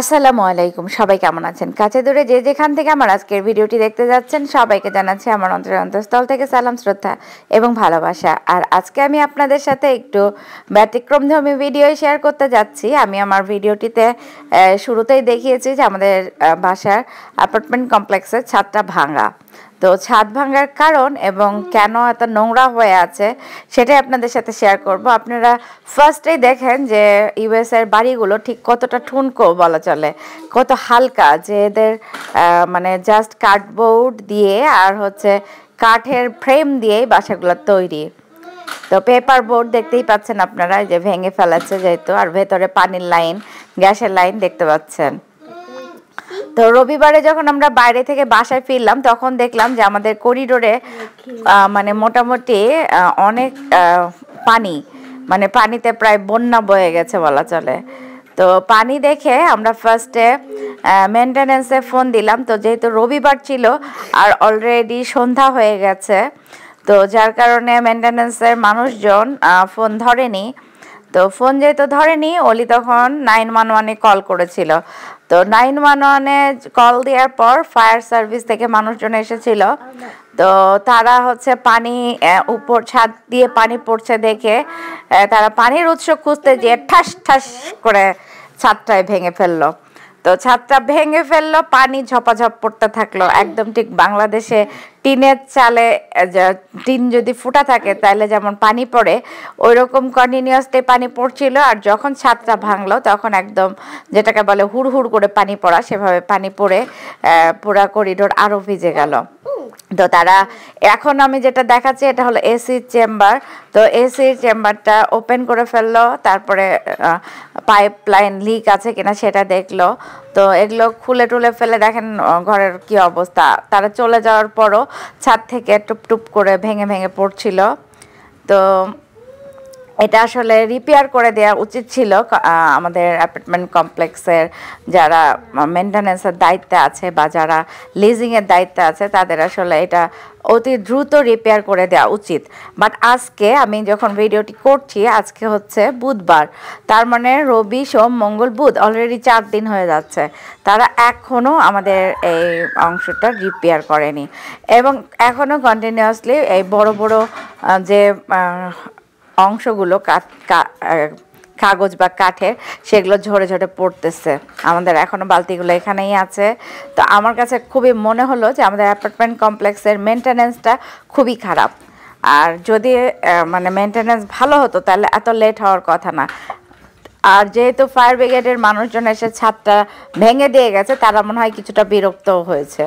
আসসালামু আলাইকুম সবাই কেমন আছেন কাছে দূরে যে যেখান থেকে আমার আজকের ভিডিওটি দেখতে যাচ্ছেন সবাইকে জানাচ্ছি আমার অন্তরের অন্তঃস্থল থেকে সালাম শ্রদ্ধা এবং ভালোবাসা আর আজকে আমি আপনাদের সাথে একটু ব্যতিক্রমধর্মী ভিডিও শেয়ার করতে যাচ্ছি আমি আমার ভিডিওটিতে শুরুতেই দেখিয়েছি যে আমাদের বাসার অ্যাপার্টমেন্ট কমপ্লেক্সের ছাদটা ভাঙা তো ছাদ ভাঙার কারণ এবং কেন এত নোংরা হয়ে আছে সেটাই আপনাদের সাথে শেয়ার করব আপনারা ফার্স্টেই দেখেন যে এর বাড়িগুলো ঠিক কতটা ঠুনকো বলা চলে কত হালকা যে এদের মানে জাস্ট কার্ডবোর্ড দিয়ে আর হচ্ছে কাঠের ফ্রেম দিয়েই বাসাগুলো তৈরি তো পেপার বোর্ড দেখতেই পাচ্ছেন আপনারা যে ভেঙে ফেলাচ্ছে যেহেতু আর ভেতরে পানির লাইন গ্যাসের লাইন দেখতে পাচ্ছেন তো রবিবারে যখন আমরা বাইরে থেকে বাসায় ফিরলাম তখন দেখলাম যে আমাদের করিডোরে মানে মোটামুটি অনেক পানি মানে পানিতে প্রায় বন্যা বয়ে গেছে বলা চলে তো পানি দেখে আমরা ফার্স্টে মেনটেন্যান্সে ফোন দিলাম তো যেহেতু রবিবার ছিল আর অলরেডি সন্ধ্যা হয়ে গেছে তো যার কারণে মেনটেন্যান্সের মানুষজন ফোন ধরেনি তো ফোন যেহেতু ধরেনি অলি তখন নাইন ওয়ান ওয়ানে কল করেছিল তো নাইন ওয়ান ওয়ানে কল দেওয়ার পর ফায়ার সার্ভিস থেকে মানুষজন এসেছিল তো তারা হচ্ছে পানি উপর ছাদ দিয়ে পানি পড়ছে দেখে তারা পানির উৎস খুঁজতে যেয়ে ঠাস ঠাস করে ছাদটায় ভেঙে ফেললো তো ছাদটা ভেঙে ফেললো পানি ঝপাঝপ পড়তে থাকলো একদম ঠিক বাংলাদেশে টিনের চালে টিন যদি ফুটা থাকে তাহলে যেমন পানি পড়ে ওই রকম কন্টিনিউসলি পানি পড়ছিল আর যখন ছাদটা ভাঙলো তখন একদম যেটাকে বলে হুড় হুড় করে পানি পড়া সেভাবে পানি পড়ে পুরা করিডোর আরও ভিজে গেল তো তারা এখন আমি যেটা দেখাচ্ছি এটা হলো এসি চেম্বার তো এসির চেম্বারটা ওপেন করে ফেললো তারপরে পাইপ লাইন লিক আছে কিনা সেটা দেখলো তো এগুলো খুলে টুলে ফেলে দেখেন ঘরের কি অবস্থা তারা চলে যাওয়ার পরও ছাদ থেকে টুপটুপ করে ভেঙে ভেঙে পড়ছিল তো এটা আসলে রিপেয়ার করে দেওয়া উচিত ছিল আমাদের অ্যাপার্টমেন্ট কমপ্লেক্সের যারা মেনটেন্যান্সের দায়িত্বে আছে বা যারা লিজিংয়ের দায়িত্বে আছে তাদের আসলে এটা অতি দ্রুত রিপেয়ার করে দেওয়া উচিত বাট আজকে আমি যখন ভিডিওটি করছি আজকে হচ্ছে বুধবার তার মানে রবি সোম মঙ্গল বুধ অলরেডি চার দিন হয়ে যাচ্ছে তারা এখনও আমাদের এই অংশটা রিপেয়ার করেনি এবং এখনও কন্টিনিউয়াসলি এই বড় বড় যে অংশগুলো কাগজ বা কাঠের সেগুলো ঝরে ঝরে পড়তেছে আমাদের এখনও বালতিগুলো এখানেই আছে তো আমার কাছে খুবই মনে হলো যে আমাদের অ্যাপার্টমেন্ট কমপ্লেক্সের মেনটেন্যান্সটা খুবই খারাপ আর যদি মানে মেনটেন্যান্স ভালো হতো তাহলে এত লেট হওয়ার কথা না আর যেহেতু ফায়ার ব্রিগেডের মানুষজন এসে ছাদটা ভেঙে দিয়ে গেছে তারা মনে হয় কিছুটা বিরক্ত হয়েছে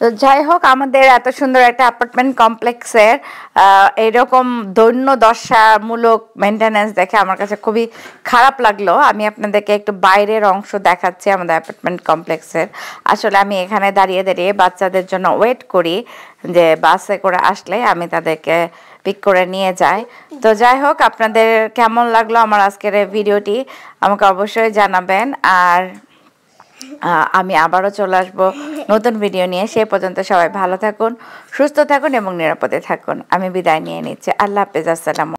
তো যাই হোক আমাদের এত সুন্দর একটা অ্যাপার্টমেন্ট কমপ্লেক্সের এরকম দৈন্য দশামূলক মেনটেন্যান্স দেখে আমার কাছে খুবই খারাপ লাগলো আমি আপনাদেরকে একটু বাইরের অংশ দেখাচ্ছি আমাদের অ্যাপার্টমেন্ট কমপ্লেক্সের আসলে আমি এখানে দাঁড়িয়ে দাঁড়িয়ে বাচ্চাদের জন্য ওয়েট করি যে বাসে করে আসলে আমি তাদেরকে পিক করে নিয়ে যাই তো যাই হোক আপনাদের কেমন লাগলো আমার আজকের ভিডিওটি আমাকে অবশ্যই জানাবেন আর আমি আবারও চলে আসব নতুন ভিডিও নিয়ে সে পর্যন্ত সবাই ভালো থাকুন সুস্থ থাকুন এবং নিরাপদে থাকুন আমি বিদায় নিয়ে নিচ্ছি আল্লাহ হাফেজ আসসালাম